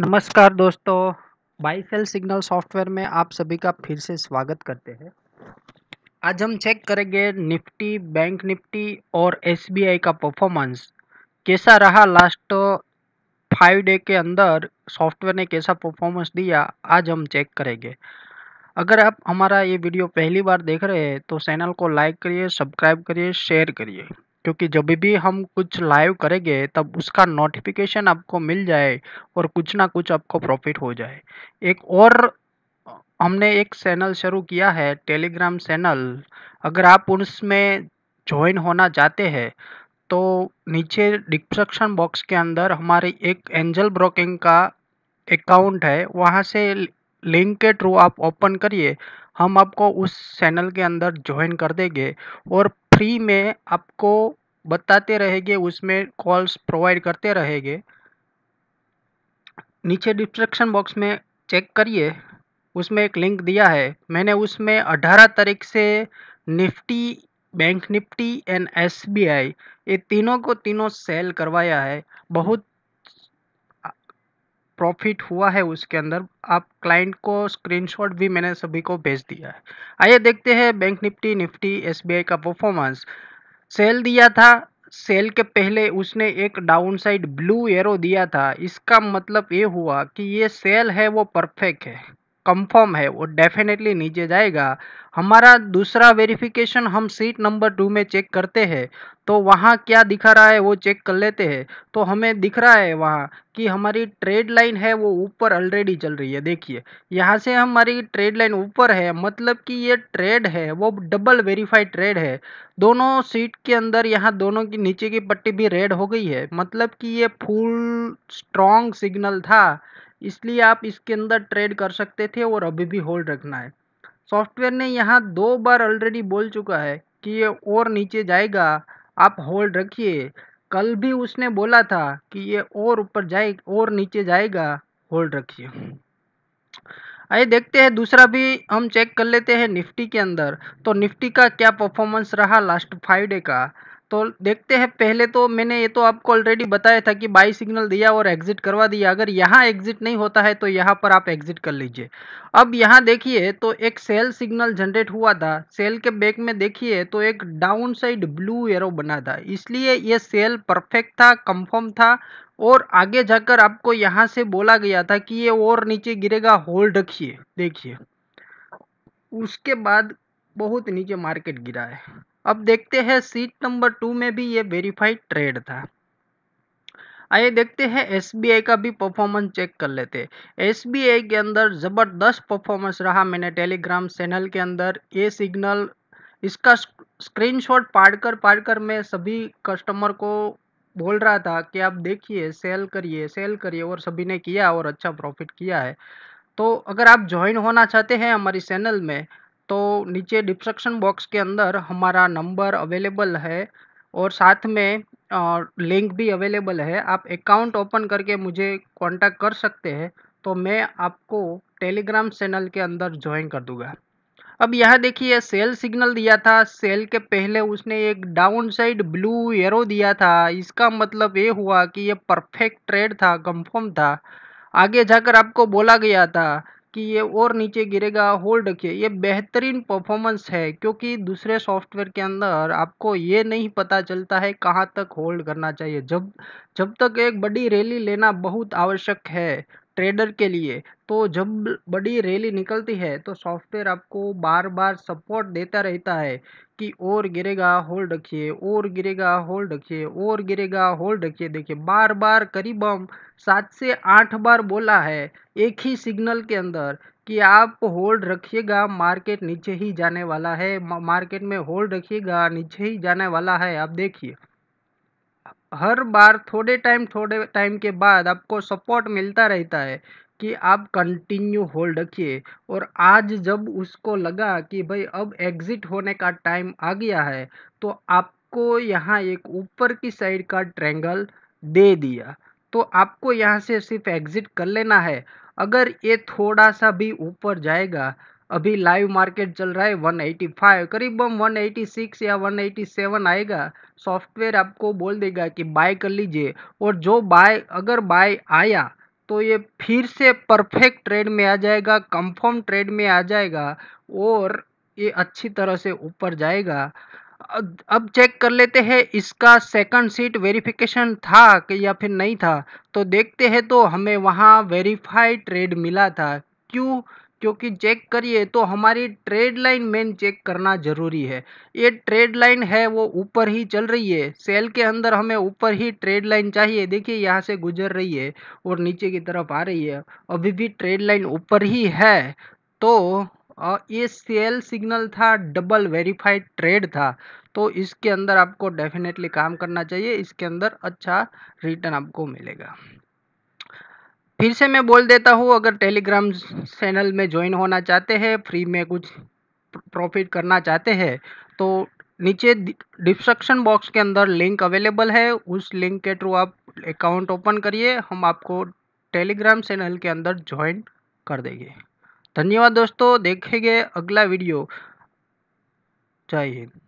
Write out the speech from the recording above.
नमस्कार दोस्तों बाईसेल signal software में आप सभी का फिर से स्वागत करते हैं आज हम चेक करेंगे निफ्टी बैंक निफ्टी और एसबीआई का परफॉर्मेंस कैसा रहा लास्ट फाइव डे के अंदर सॉफ्टवेयर ने कैसा परफॉर्मेंस दिया आज हम चेक करेंगे अगर आप हमारा ये वीडियो पहली बार देख रहे हैं तो चैनल को लाइक करिए सब्सक्राइब करिए शेयर करिए क्योंकि जब भी हम कुछ लाइव करेंगे तब उसका नोटिफिकेशन आपको मिल जाए और कुछ ना कुछ आपको प्रॉफिट हो जाए एक और हमने एक चैनल शुरू किया है टेलीग्राम चैनल अगर आप उसमें ज्वाइन होना चाहते हैं तो नीचे डिस्क्रिप्शन बॉक्स के अंदर हमारे एक एंजल ब्रोकिंग का अकाउंट है वहाँ से लिंक के थ्रू आप ओपन करिए हम आपको उस चैनल के अंदर ज्वाइन कर देंगे और फ्री में आपको बताते रहेंगे उसमें कॉल्स प्रोवाइड करते रहेंगे नीचे डिस्क्रिप्शन बॉक्स में चेक करिए उसमें एक लिंक दिया है मैंने उसमें 18 तारीख से Nifty bank Nifty and SBI ये तीनों को तीनों सेल करवाया है बहुत प्रॉफिट हुआ है उसके अंदर आप क्लाइंट को स्क्रीनशॉट भी मैंने सभी को भेज दिया है आइए देखते हैं बैंक निफ्टी निफ्टी एसबीआई का परफॉर्मेंस सेल दिया था सेल के पहले उसने एक डाउन साइड ब्लू एरो दिया था इसका मतलब ये हुआ कि ये सेल है वो परफेक्ट है कंफर्म है वो डेफिनेटली नीचे जाएगा हमारा दूसरा वेरिफिकेशन हम सीट नंबर टू में चेक करते हैं तो वहाँ क्या दिखा रहा है वो चेक कर लेते हैं तो हमें दिख रहा है वहाँ कि हमारी ट्रेड लाइन है वो ऊपर ऑलरेडी चल रही है देखिए यहाँ से हमारी ट्रेड लाइन ऊपर है मतलब कि ये ट्रेड है वो डबल वेरीफाइड ट्रेड है दोनों सीट के अंदर यहाँ दोनों की नीचे की पट्टी भी रेड हो गई है मतलब कि ये फुल स्ट्रॉन्ग सिग्नल था इसलिए आप इसके अंदर ट्रेड कर सकते थे और अभी भी होल्ड रखना है सॉफ्टवेयर ने यहाँ दो बार ऑलरेडी बोल चुका है कि ये और नीचे जाएगा आप होल्ड रखिए कल भी उसने बोला था कि ये और ऊपर जाए और नीचे जाएगा होल्ड रखिए आइए देखते हैं दूसरा भी हम चेक कर लेते हैं निफ्टी के अंदर तो निफ्टी का क्या परफॉर्मेंस रहा लास्ट फाइव डे का तो देखते हैं पहले तो मैंने ये तो आपको ऑलरेडी बताया था कि बाई सिग्नल दिया और एग्जिट करवा दिया अगर यहाँ एग्जिट नहीं होता है तो यहाँ पर आप एग्जिट कर लीजिए अब यहाँ देखिए तो एक सेल सिग्नल जनरेट हुआ था सेल के बैक में देखिए तो एक डाउन साइड ब्लू एरो बना था इसलिए ये सेल परफेक्ट था कंफर्म था और आगे जाकर आपको यहाँ से बोला गया था कि ये और नीचे गिरेगा होल्ड रखिए देखिए उसके बाद बहुत नीचे मार्केट गिरा है अब देखते हैं सीट नंबर टू में भी ये वेरीफाइड ट्रेड था आइए देखते हैं एस का भी परफॉर्मेंस चेक कर लेते बी आई के अंदर ज़बरदस्त परफॉर्मेंस रहा मैंने टेलीग्राम चैनल के अंदर ये सिग्नल इसका स्क्रीनशॉट पाड़ कर पाड़ कर मैं सभी कस्टमर को बोल रहा था कि आप देखिए सेल करिए सेल करिए और सभी ने किया और अच्छा प्रॉफिट किया है तो अगर आप ज्वाइन होना चाहते हैं हमारी चैनल में तो नीचे डिस्क्रिप्शन बॉक्स के अंदर हमारा नंबर अवेलेबल है और साथ में लिंक भी अवेलेबल है आप अकाउंट ओपन करके मुझे कांटेक्ट कर सकते हैं तो मैं आपको टेलीग्राम चैनल के अंदर ज्वाइन कर दूंगा अब यह देखिए सेल सिग्नल दिया था सेल के पहले उसने एक डाउन साइड ब्लू एरो दिया था इसका मतलब ये हुआ कि ये परफेक्ट ट्रेड था कंफर्म था आगे जाकर आपको बोला गया था कि ये और नीचे गिरेगा होल्ड रखिए ये बेहतरीन परफॉर्मेंस है क्योंकि दूसरे सॉफ्टवेयर के अंदर आपको ये नहीं पता चलता है कहाँ तक होल्ड करना चाहिए जब जब तक एक बड़ी रैली लेना बहुत आवश्यक है ट्रेडर के लिए तो जब बड़ी रैली निकलती है तो सॉफ्टवेयर आपको बार बार सपोर्ट देता रहता है कि और गिरेगा होल्ड रखिए और गिरेगा होल्ड रखिए और गिरेगा होल्ड रखिए देखिए बार बार करीबम सात से आठ बार बोला है एक ही सिग्नल के अंदर कि आप होल्ड रखिएगा मार्केट नीचे ही जाने वाला है मार्केट में होल्ड रखिएगा नीचे ही जाने वाला है आप देखिए हर बार थोड़े टाइम थोड़े टाइम के बाद आपको सपोर्ट मिलता रहता है कि आप कंटिन्यू होल्ड रखिए और आज जब उसको लगा कि भाई अब एग्ज़िट होने का टाइम आ गया है तो आपको यहाँ एक ऊपर की साइड का ट्रेंगल दे दिया तो आपको यहाँ से सिर्फ एग्ज़िट कर लेना है अगर ये थोड़ा सा भी ऊपर जाएगा अभी लाइव मार्केट चल रहा है 185 हम 186 या 187 आएगा सॉफ्टवेयर आपको बोल देगा कि बाय कर लीजिए और जो बाय अगर बाय आया तो ये फिर से परफेक्ट ट्रेड में आ जाएगा कंफर्म ट्रेड में आ जाएगा और ये अच्छी तरह से ऊपर जाएगा अब चेक कर लेते हैं इसका सेकंड सीट वेरिफिकेशन था कि या फिर नहीं था तो देखते हैं तो हमें वहाँ वेरीफाइड ट्रेड मिला था क्यों क्योंकि चेक करिए तो हमारी ट्रेड लाइन मेन चेक करना ज़रूरी है ये ट्रेड लाइन है वो ऊपर ही चल रही है सेल के अंदर हमें ऊपर ही ट्रेड लाइन चाहिए देखिए यहाँ से गुजर रही है और नीचे की तरफ आ रही है अभी भी ट्रेड लाइन ऊपर ही है तो ये सेल सिग्नल था डबल वेरीफाइड ट्रेड था तो इसके अंदर आपको डेफिनेटली काम करना चाहिए इसके अंदर अच्छा रिटर्न आपको मिलेगा फिर से मैं बोल देता हूँ अगर टेलीग्राम चैनल में ज्वाइन होना चाहते हैं फ्री में कुछ प्रॉफिट करना चाहते हैं तो नीचे डिस्क्रिप्शन बॉक्स के अंदर लिंक अवेलेबल है उस लिंक के थ्रू आप अकाउंट ओपन करिए हम आपको टेलीग्राम चैनल के अंदर ज्वाइन कर देंगे धन्यवाद दोस्तों देखेंगे अगला वीडियो जय हिंद